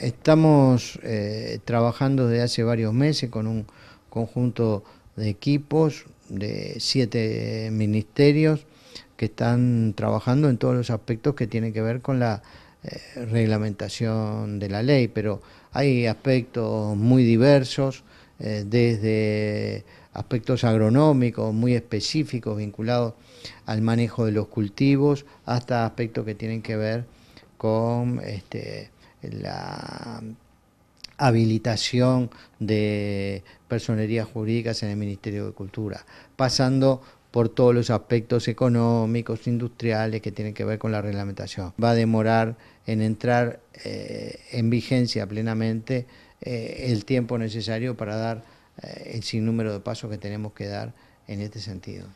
Estamos eh, trabajando desde hace varios meses con un conjunto de equipos de siete ministerios que están trabajando en todos los aspectos que tienen que ver con la eh, reglamentación de la ley, pero hay aspectos muy diversos, eh, desde aspectos agronómicos muy específicos vinculados al manejo de los cultivos, hasta aspectos que tienen que ver con... Este, la habilitación de personerías jurídicas en el Ministerio de Cultura, pasando por todos los aspectos económicos, industriales que tienen que ver con la reglamentación. Va a demorar en entrar eh, en vigencia plenamente eh, el tiempo necesario para dar eh, el sinnúmero de pasos que tenemos que dar en este sentido.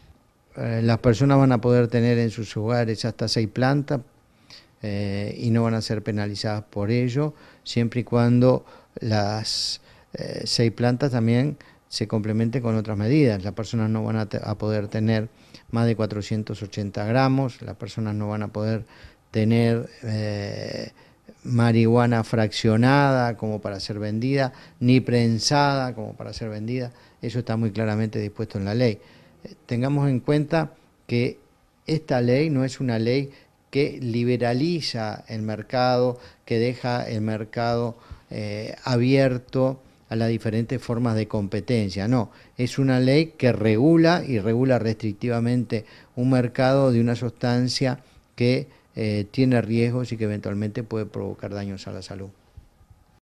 las personas van a poder tener en sus hogares hasta seis plantas eh, y no van a ser penalizadas por ello, siempre y cuando las eh, seis plantas también se complementen con otras medidas. Las personas no van a, poder tener más de 480 gramos, las personas no van a poder tener eh, marihuana fraccionada como para ser vendida, ni prensada como para ser vendida. Eso está muy claramente dispuesto en la ley. tengamos en cuenta que esta ley no es una ley que liberaliza el mercado, que deja el mercado eh, abierto a las diferentes formas de competencia. No, es una ley que regula y regula restrictivamente un mercado de una sustancia que eh, tiene riesgos y que eventualmente puede provocar daños a la salud.